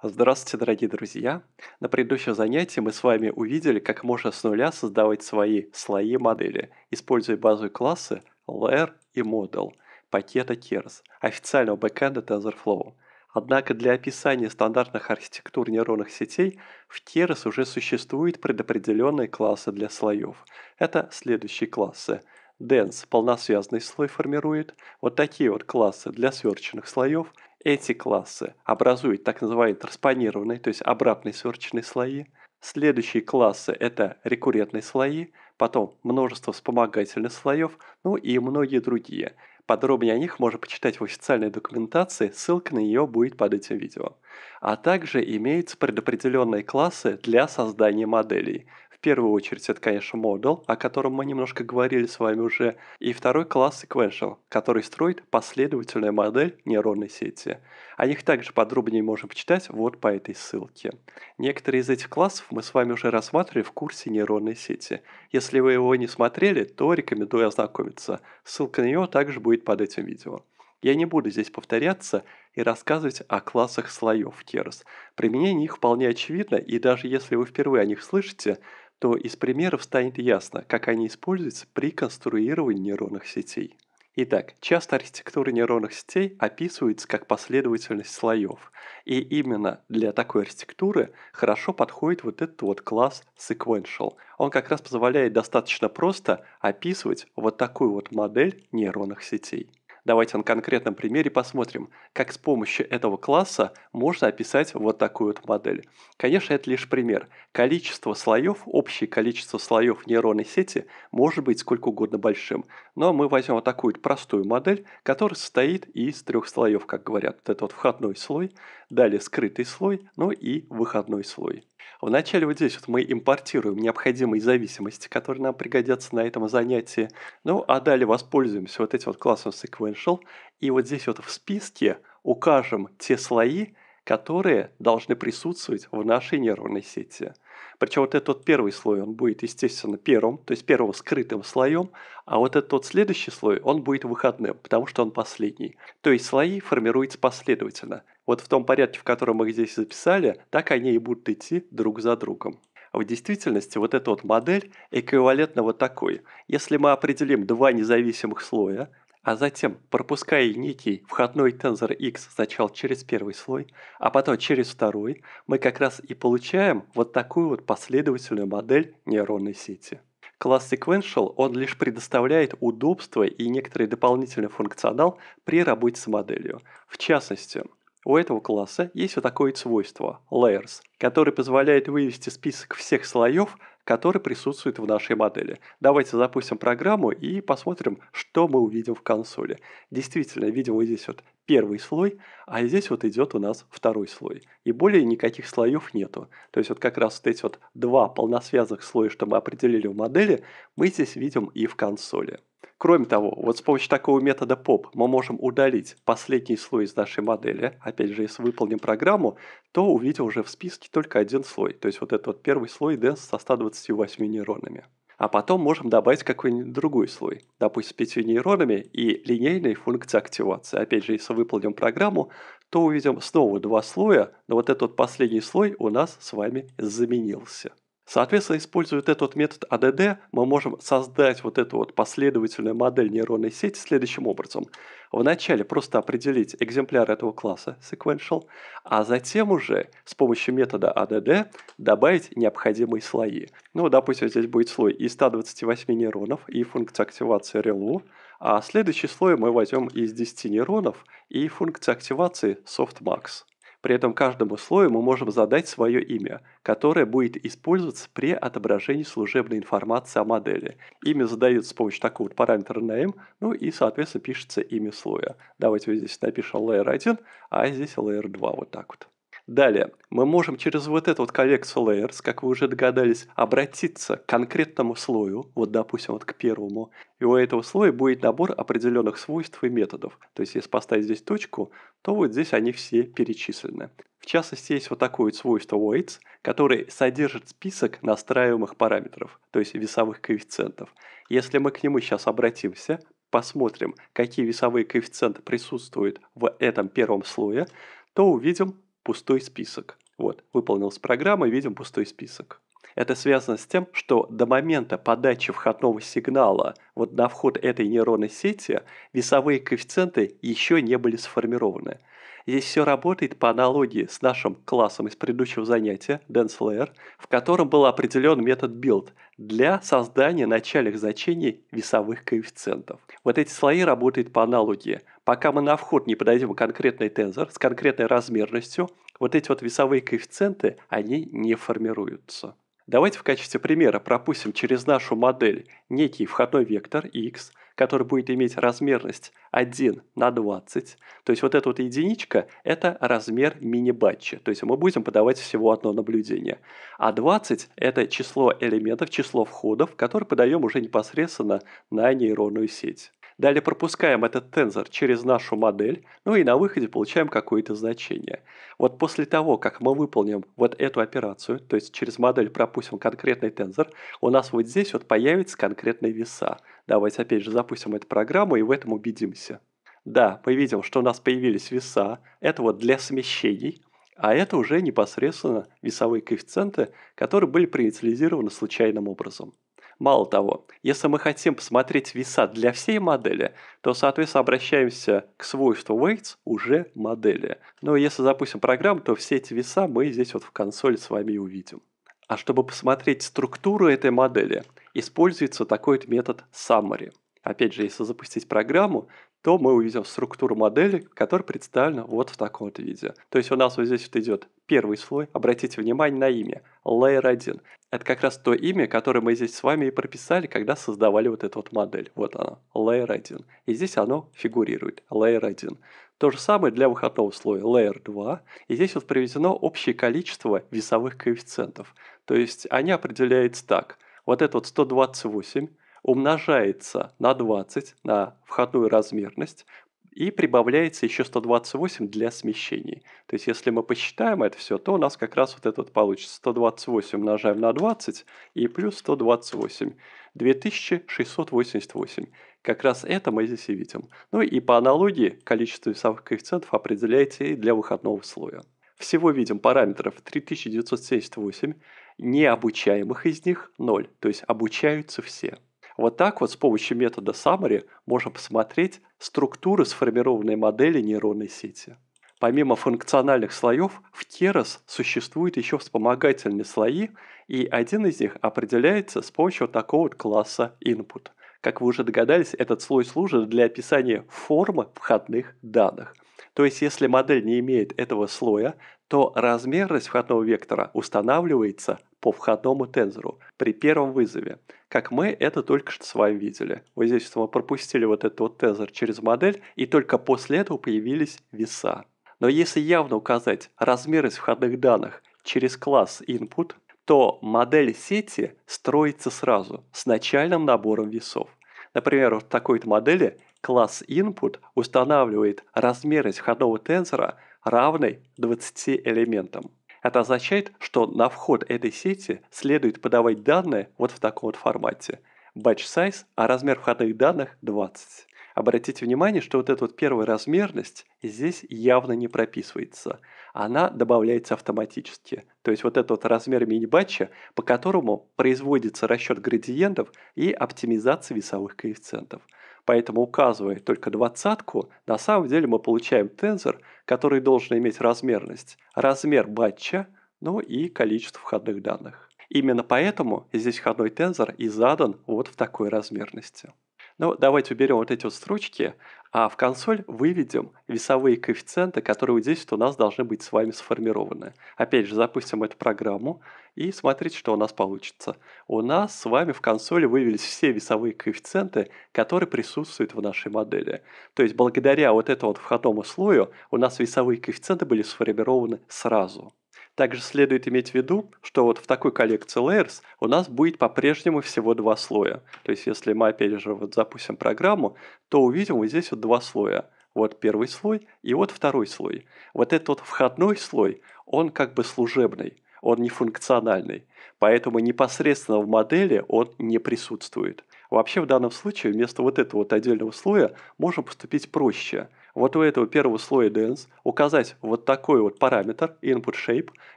Здравствуйте, дорогие друзья! На предыдущем занятии мы с вами увидели, как можно с нуля создавать свои слои модели, используя базу классы Layer и Model пакета Keras официального бэкэнда TensorFlow. Однако для описания стандартных архитектур нейронных сетей в Keras уже существуют предопределенные классы для слоев. Это следующие классы. Dense полносвязный слой формирует, вот такие вот классы для сверченных слоев – эти классы образуют так называемые транспонированные, то есть обратные сверточные слои. Следующие классы – это рекуррентные слои, потом множество вспомогательных слоев, ну и многие другие. Подробнее о них можно почитать в официальной документации, ссылка на нее будет под этим видео. А также имеются предопределенные классы для создания моделей первую очередь это, конечно, Model, о котором мы немножко говорили с вами уже, и второй класс Sequential, который строит последовательная модель нейронной сети. О них также подробнее можно почитать вот по этой ссылке. Некоторые из этих классов мы с вами уже рассматривали в курсе нейронной сети. Если вы его не смотрели, то рекомендую ознакомиться. Ссылка на него также будет под этим видео. Я не буду здесь повторяться и рассказывать о классах слоев Keras. Применение их вполне очевидно, и даже если вы впервые о них слышите, то из примеров станет ясно, как они используются при конструировании нейронных сетей. Итак, часто архитектура нейронных сетей описывается как последовательность слоев, и именно для такой архитектуры хорошо подходит вот этот вот класс sequential. Он как раз позволяет достаточно просто описывать вот такую вот модель нейронных сетей. Давайте на конкретном примере посмотрим, как с помощью этого класса можно описать вот такую вот модель. Конечно, это лишь пример. Количество слоев, общее количество слоев нейронной сети может быть сколько угодно большим. Но мы возьмем вот такую простую модель, которая состоит из трех слоев, как говорят. Вот это вот входной слой, далее скрытый слой, ну и выходной слой. Вначале вот здесь вот мы импортируем необходимые зависимости, которые нам пригодятся на этом занятии. Ну, а далее воспользуемся вот этим вот классом sequential. И вот здесь вот в списке укажем те слои, которые должны присутствовать в нашей нервной сети. Причем вот этот первый слой, он будет, естественно, первым, то есть первым скрытым слоем, а вот этот следующий слой, он будет выходным, потому что он последний. То есть слои формируются последовательно. Вот в том порядке, в котором их здесь записали, так они и будут идти друг за другом. А в действительности вот эта вот модель эквивалентна вот такой. Если мы определим два независимых слоя, а затем, пропуская некий входной тензор X сначала через первый слой, а потом через второй, мы как раз и получаем вот такую вот последовательную модель нейронной сети. Класс Sequential, он лишь предоставляет удобство и некоторый дополнительный функционал при работе с моделью. В частности, у этого класса есть вот такое свойство – layers, который позволяет вывести список всех слоев, которые присутствуют в нашей модели. Давайте запустим программу и посмотрим, что мы увидим в консоли. Действительно, видим вот здесь вот первый слой, а здесь вот идет у нас второй слой. И более никаких слоев нету. То есть вот как раз вот эти вот два полносвязых слоя, что мы определили в модели, мы здесь видим и в консоли. Кроме того, вот с помощью такого метода POP мы можем удалить последний слой из нашей модели. Опять же, если выполним программу, то увидим уже в списке только один слой. То есть вот этот вот первый слой D со 128 нейронами. А потом можем добавить какой-нибудь другой слой, допустим, с 5 нейронами и линейной функции активации. Опять же, если выполним программу, то увидим снова два слоя, но вот этот вот последний слой у нас с вами заменился. Соответственно, используя этот метод ADD, а мы можем создать вот эту вот последовательную модель нейронной сети следующим образом. Вначале просто определить экземпляр этого класса sequential, а затем уже с помощью метода ADD а добавить необходимые слои. Ну, допустим, здесь будет слой из 128 нейронов и функция активации ReLU, а следующий слой мы возьмем из 10 нейронов и функция активации softmax. При этом каждому слою мы можем задать свое имя, которое будет использоваться при отображении служебной информации о модели. Имя задается с помощью такого вот параметра name, ну и, соответственно, пишется имя слоя. Давайте вот здесь напишем layer 1, а здесь layer 2, вот так вот. Далее, мы можем через вот эту вот коллекцию layers, как вы уже догадались, обратиться к конкретному слою, вот допустим вот к первому, и у этого слоя будет набор определенных свойств и методов. То есть если поставить здесь точку, то вот здесь они все перечислены. В частности, есть вот такое вот свойство weights, которое содержит список настраиваемых параметров, то есть весовых коэффициентов. Если мы к нему сейчас обратимся, посмотрим, какие весовые коэффициенты присутствуют в этом первом слое, то увидим пустой список. Вот, выполнилась программа, видим пустой список. Это связано с тем, что до момента подачи входного сигнала вот на вход этой нейронной сети весовые коэффициенты еще не были сформированы. Здесь все работает по аналогии с нашим классом из предыдущего занятия Dance Layer, в котором был определен метод build для создания начальных значений весовых коэффициентов. Вот эти слои работают по аналогии. Пока мы на вход не подойдем конкретный тензор с конкретной размерностью, вот эти вот весовые коэффициенты, они не формируются. Давайте в качестве примера пропустим через нашу модель некий входной вектор x, который будет иметь размерность 1 на 20. То есть вот эта вот единичка – это размер мини-батча. То есть мы будем подавать всего одно наблюдение. А 20 – это число элементов, число входов, которые подаем уже непосредственно на нейронную сеть. Далее пропускаем этот тензор через нашу модель, ну и на выходе получаем какое-то значение. Вот после того, как мы выполним вот эту операцию, то есть через модель пропустим конкретный тензор, у нас вот здесь вот появятся конкретные веса. Давайте опять же запустим эту программу и в этом убедимся. Да, мы видим, что у нас появились веса. Это вот для смещений, а это уже непосредственно весовые коэффициенты, которые были проинициализированы случайным образом. Мало того, если мы хотим посмотреть веса для всей модели, то, соответственно, обращаемся к свойству weights уже модели. Но ну, если запустим программу, то все эти веса мы здесь вот в консоли с вами увидим. А чтобы посмотреть структуру этой модели, используется такой вот метод summary. Опять же, если запустить программу, то мы увидим структуру модели, которая представлена вот в таком вот виде. То есть у нас вот здесь вот идет первый слой, обратите внимание на имя, Layer 1. Это как раз то имя, которое мы здесь с вами и прописали, когда создавали вот эту вот модель. Вот она, Layer 1. И здесь оно фигурирует, Layer 1. То же самое для выходного слоя Layer 2. И здесь вот приведено общее количество весовых коэффициентов. То есть они определяются так. Вот это вот 128, умножается на 20 на входную размерность и прибавляется еще 128 для смещений. То есть если мы посчитаем это все, то у нас как раз вот это вот получится. 128 умножаем на 20 и плюс 128. 2688. Как раз это мы здесь и видим. Ну и по аналогии количество весовых коэффициентов определяется и для выходного слоя. Всего видим параметров 3978, необучаемых из них 0, то есть обучаются все. Вот так вот с помощью метода summary можно посмотреть структуры сформированной модели нейронной сети. Помимо функциональных слоев, в Keras существуют еще вспомогательные слои, и один из них определяется с помощью такого вот класса input. Как вы уже догадались, этот слой служит для описания формы входных данных. То есть, если модель не имеет этого слоя, то размерность входного вектора устанавливается по входному тензору при первом вызове как мы это только что с вами видели. Вот здесь мы пропустили вот этот вот тезер через модель, и только после этого появились веса. Но если явно указать размеры входных данных через класс input, то модель сети строится сразу с начальным набором весов. Например, в такой-то модели класс input устанавливает размер входного тензора равный 20 элементам. Это означает, что на вход этой сети следует подавать данные вот в таком вот формате. Batch size, а размер входных данных 20. Обратите внимание, что вот эта вот первая размерность здесь явно не прописывается. Она добавляется автоматически. То есть вот этот вот размер мини-батча, по которому производится расчет градиентов и оптимизация весовых коэффициентов – Поэтому указывая только двадцатку, на самом деле мы получаем тензор, который должен иметь размерность, размер батча, ну и количество входных данных. Именно поэтому здесь входной тензор и задан вот в такой размерности. Ну, давайте уберем вот эти вот строчки, а в консоль выведем весовые коэффициенты, которые вот здесь вот у нас должны быть с вами сформированы. Опять же, запустим эту программу и смотрите, что у нас получится. У нас с вами в консоли вывелись все весовые коэффициенты, которые присутствуют в нашей модели. То есть благодаря вот этому вот входному слою у нас весовые коэффициенты были сформированы сразу. Также следует иметь в виду, что вот в такой коллекции Layers у нас будет по-прежнему всего два слоя. То есть если мы опять же вот запустим программу, то увидим вот здесь вот два слоя. Вот первый слой и вот второй слой. Вот этот вот входной слой, он как бы служебный, он не функциональный. Поэтому непосредственно в модели он не присутствует. Вообще в данном случае вместо вот этого вот отдельного слоя можно поступить проще – вот у этого первого слоя dense указать вот такой вот параметр input shape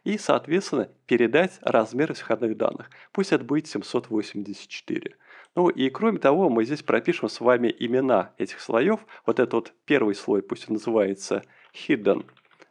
и, соответственно, передать размер исходных данных. Пусть это будет 784. Ну и кроме того, мы здесь пропишем с вами имена этих слоев. Вот этот вот первый слой пусть он называется hidden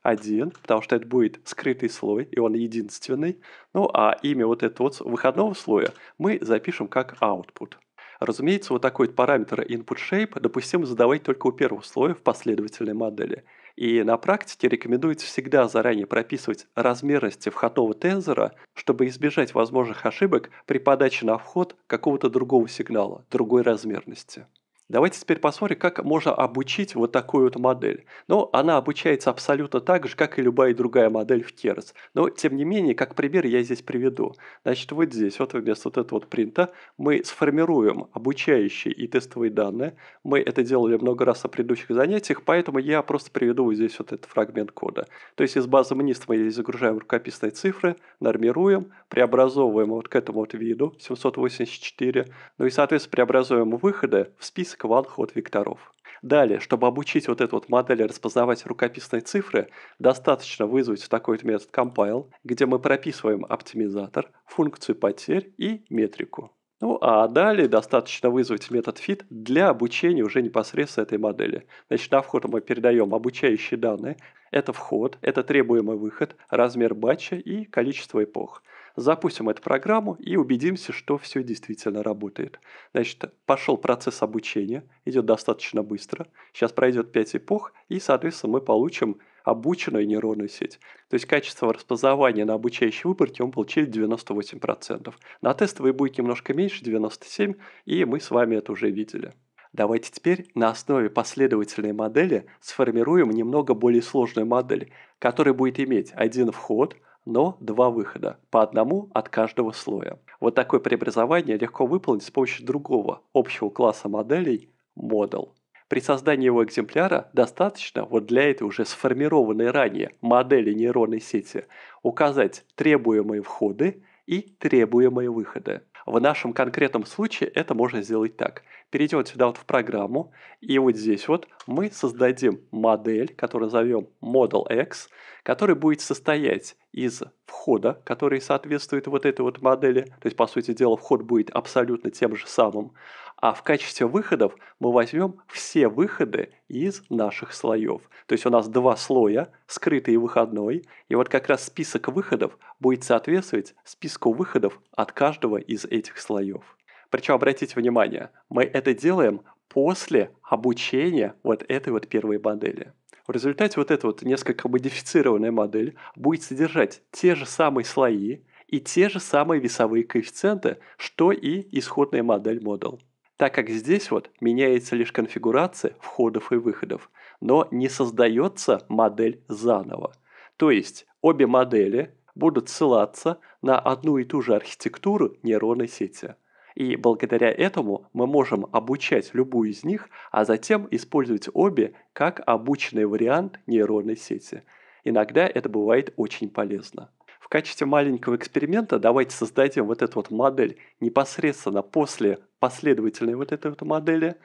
1, потому что это будет скрытый слой, и он единственный. Ну а имя вот этого вот выходного слоя мы запишем как output. Разумеется, вот такой вот параметр input shape допустимо задавать только у первого слоя в последовательной модели. И на практике рекомендуется всегда заранее прописывать размерности входного тензора, чтобы избежать возможных ошибок при подаче на вход какого-то другого сигнала, другой размерности. Давайте теперь посмотрим, как можно обучить вот такую вот модель. Но ну, она обучается абсолютно так же, как и любая другая модель в Keras. Но, тем не менее, как пример я здесь приведу. Значит, вот здесь, вот вместо вот этого вот принта, мы сформируем обучающие и тестовые данные. Мы это делали много раз на предыдущих занятиях, поэтому я просто приведу вот здесь вот этот фрагмент кода. То есть из базы мниств мы здесь загружаем рукописные цифры, нормируем, преобразовываем вот к этому вот виду 784, ну и, соответственно, преобразуем выходы в список рисковал ход векторов. Далее, чтобы обучить вот эту вот модель распознавать рукописные цифры, достаточно вызвать такой вот метод compile, где мы прописываем оптимизатор, функцию потерь и метрику. Ну а далее достаточно вызвать метод fit для обучения уже непосредственно этой модели. Значит, на вход мы передаем обучающие данные. Это вход, это требуемый выход, размер батча и количество эпох. Запустим эту программу и убедимся, что все действительно работает. Значит, пошел процесс обучения, идет достаточно быстро. Сейчас пройдет 5 эпох, и, соответственно, мы получим обученную нейронную сеть. То есть качество распознавания на обучающей выборке он получил 98%. На тестовой будет немножко меньше, 97%, и мы с вами это уже видели. Давайте теперь на основе последовательной модели сформируем немного более сложную модель, которая будет иметь один вход – но два выхода, по одному от каждого слоя. Вот такое преобразование легко выполнить с помощью другого общего класса моделей – Model. При создании его экземпляра достаточно вот для этой уже сформированной ранее модели нейронной сети указать требуемые входы и требуемые выходы. В нашем конкретном случае это можно сделать так перейдем сюда вот в программу, и вот здесь вот мы создадим модель, которую зовем Model X, который будет состоять из входа, который соответствует вот этой вот модели, то есть, по сути дела, вход будет абсолютно тем же самым, а в качестве выходов мы возьмем все выходы из наших слоев. То есть у нас два слоя, скрытый и выходной, и вот как раз список выходов будет соответствовать списку выходов от каждого из этих слоев. Причем, обратите внимание, мы это делаем после обучения вот этой вот первой модели. В результате вот эта вот несколько модифицированная модель будет содержать те же самые слои и те же самые весовые коэффициенты, что и исходная модель модул. Так как здесь вот меняется лишь конфигурация входов и выходов, но не создается модель заново. То есть обе модели будут ссылаться на одну и ту же архитектуру нейронной сети – и благодаря этому мы можем обучать любую из них, а затем использовать обе как обученный вариант нейронной сети. Иногда это бывает очень полезно. В качестве маленького эксперимента давайте создадим вот эту вот модель непосредственно после последовательной вот этой вот модели,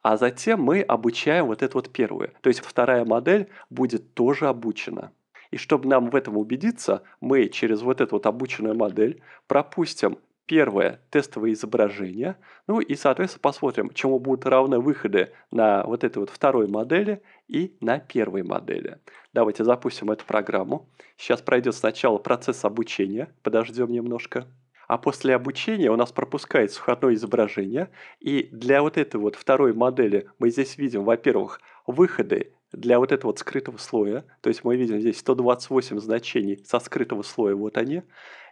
а затем мы обучаем вот эту вот первую. То есть вторая модель будет тоже обучена. И чтобы нам в этом убедиться, мы через вот эту вот обученную модель пропустим первое тестовое изображение. Ну и, соответственно, посмотрим, чему будут равны выходы на вот этой вот второй модели и на первой модели. Давайте запустим эту программу. Сейчас пройдет сначала процесс обучения. Подождем немножко а после обучения у нас пропускается входное изображение. И для вот этой вот второй модели мы здесь видим, во-первых, выходы для вот этого вот скрытого слоя. То есть мы видим здесь 128 значений со скрытого слоя, вот они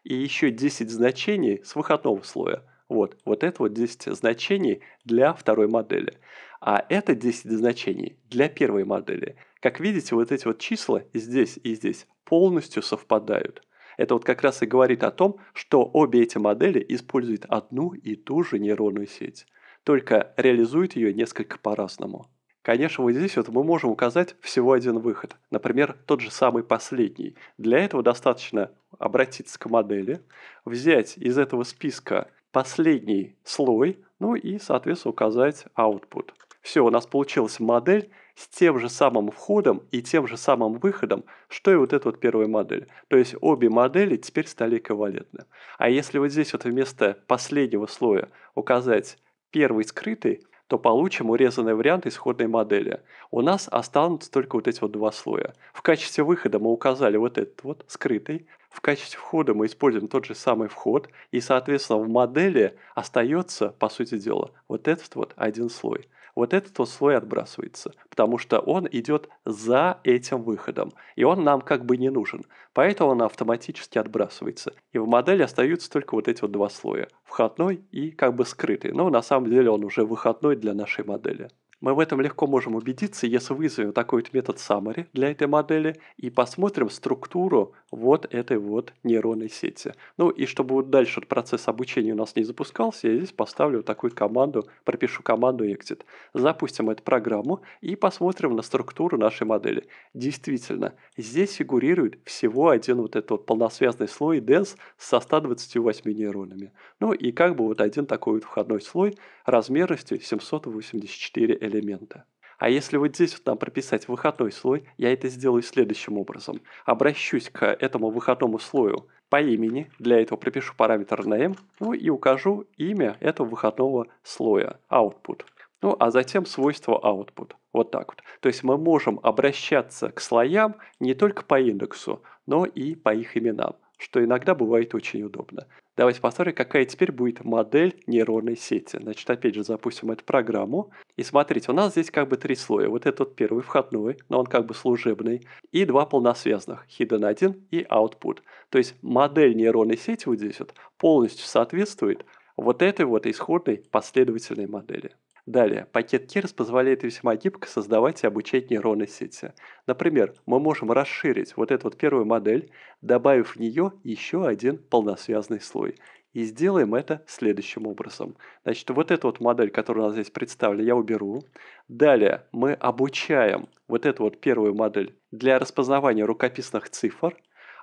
и еще 10 значений с выходного слоя. Вот, вот это вот 10 значений для второй модели. А это 10 значений для первой модели. Как видите, вот эти вот числа здесь и здесь полностью совпадают. Это вот как раз и говорит о том, что обе эти модели используют одну и ту же нейронную сеть, только реализуют ее несколько по-разному. Конечно, вот здесь вот мы можем указать всего один выход, например, тот же самый последний. Для этого достаточно обратиться к модели, взять из этого списка последний слой, ну и, соответственно, указать output. Все, у нас получилась модель с тем же самым входом и тем же самым выходом, что и вот эта вот первая модель. То есть обе модели теперь стали эквивалентны. А если вот здесь вот вместо последнего слоя указать первый скрытый, то получим урезанный вариант исходной модели. У нас останутся только вот эти вот два слоя. В качестве выхода мы указали вот этот вот скрытый, в качестве входа мы используем тот же самый вход, и, соответственно, в модели остается, по сути дела, вот этот вот один слой – вот этот вот слой отбрасывается, потому что он идет за этим выходом, и он нам как бы не нужен, поэтому он автоматически отбрасывается. И в модели остаются только вот эти вот два слоя, входной и как бы скрытый, но на самом деле он уже выходной для нашей модели. Мы в этом легко можем убедиться, если вызовем такой вот метод summary для этой модели и посмотрим структуру вот этой вот нейронной сети. Ну и чтобы вот дальше процесс обучения у нас не запускался, я здесь поставлю такую команду, пропишу команду exit. Запустим эту программу и посмотрим на структуру нашей модели. Действительно, здесь фигурирует всего один вот этот вот полносвязный слой dense со 128 нейронами. Ну и как бы вот один такой вот входной слой размерностью 784 элемента. А если вот здесь вот нам прописать выходной слой, я это сделаю следующим образом. Обращусь к этому выходному слою по имени, для этого пропишу параметр name, ну и укажу имя этого выходного слоя, output. Ну, а затем свойство output. Вот так вот. То есть мы можем обращаться к слоям не только по индексу, но и по их именам что иногда бывает очень удобно. Давайте посмотрим, какая теперь будет модель нейронной сети. Значит, опять же, запустим эту программу. И смотрите, у нас здесь как бы три слоя. Вот этот первый входной, но он как бы служебный. И два полносвязных hidden 1 и output. То есть модель нейронной сети вот здесь вот полностью соответствует вот этой вот исходной последовательной модели. Далее, пакет KIRS позволяет весьма гибко создавать и обучать нейронные сети. Например, мы можем расширить вот эту вот первую модель, добавив в нее еще один полносвязный слой. И сделаем это следующим образом. Значит, вот эту вот модель, которую у нас здесь представлена, я уберу. Далее мы обучаем вот эту вот первую модель для распознавания рукописных цифр.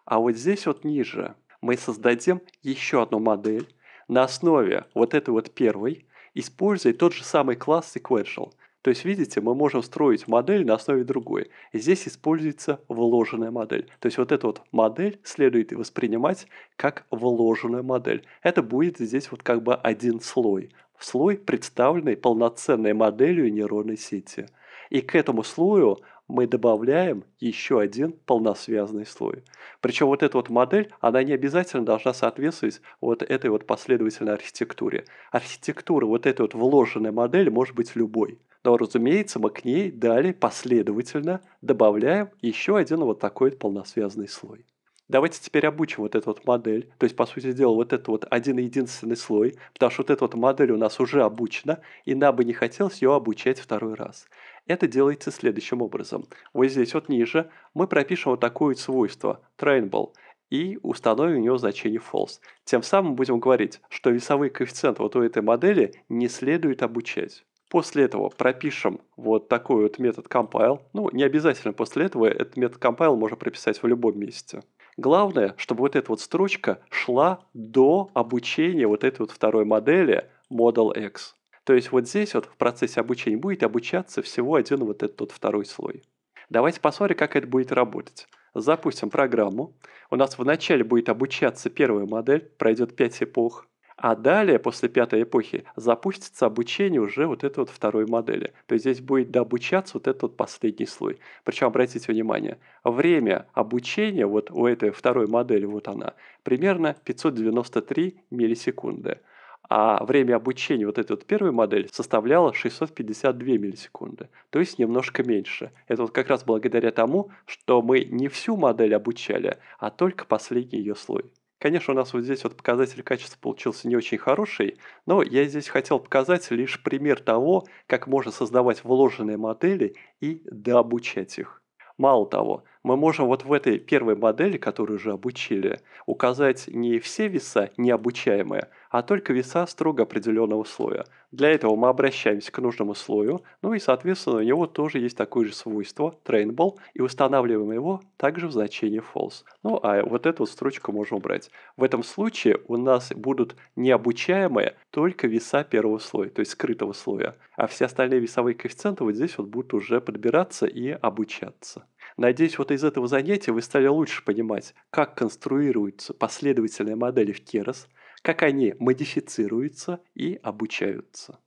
А вот здесь вот ниже мы создадим еще одну модель на основе вот этой вот первой, используя тот же самый класс sequential. То есть, видите, мы можем строить модель на основе другой. И здесь используется вложенная модель. То есть, вот эту вот модель следует воспринимать как вложенную модель. Это будет здесь вот как бы один слой. Слой, представленный полноценной моделью нейронной сети. И к этому слою мы добавляем еще один полносвязный слой. Причем вот эта вот модель, она не обязательно должна соответствовать вот этой вот последовательной архитектуре. Архитектура вот этой вот вложенной модели может быть любой. Но, разумеется, мы к ней далее последовательно добавляем еще один вот такой вот полносвязный слой давайте теперь обучим вот эту вот модель. То есть, по сути дела, вот этот вот один единственный слой, потому что вот эта вот модель у нас уже обучена, и нам бы не хотелось ее обучать второй раз. Это делается следующим образом. Вот здесь вот ниже мы пропишем вот такое вот свойство, trainable, и установим у него значение false. Тем самым будем говорить, что весовые коэффициенты вот у этой модели не следует обучать. После этого пропишем вот такой вот метод compile. Ну, не обязательно после этого, этот метод compile можно прописать в любом месте. Главное, чтобы вот эта вот строчка шла до обучения вот этой вот второй модели Model X. То есть вот здесь вот в процессе обучения будет обучаться всего один вот этот вот второй слой. Давайте посмотрим, как это будет работать. Запустим программу. У нас вначале будет обучаться первая модель, пройдет 5 эпох. А далее, после пятой эпохи, запустится обучение уже вот этой вот второй модели. То есть здесь будет дообучаться вот этот вот последний слой. Причем, обратите внимание, время обучения вот у этой второй модели, вот она, примерно 593 миллисекунды. А время обучения вот этой вот первой модели составляло 652 миллисекунды, то есть немножко меньше. Это вот как раз благодаря тому, что мы не всю модель обучали, а только последний ее слой. Конечно, у нас вот здесь вот показатель качества получился не очень хороший, но я здесь хотел показать лишь пример того, как можно создавать вложенные модели и дообучать их. Мало того, мы можем вот в этой первой модели, которую уже обучили, указать не все веса необучаемые, а только веса строго определенного слоя. Для этого мы обращаемся к нужному слою, ну и, соответственно, у него тоже есть такое же свойство, trainable, и устанавливаем его также в значении false. Ну, а вот эту вот строчку можем убрать. В этом случае у нас будут необучаемые только веса первого слоя, то есть скрытого слоя, а все остальные весовые коэффициенты вот здесь вот будут уже подбираться и обучаться. Надеюсь, вот из этого занятия вы стали лучше понимать, как конструируются последовательные модели в Keras, как они модифицируются и обучаются.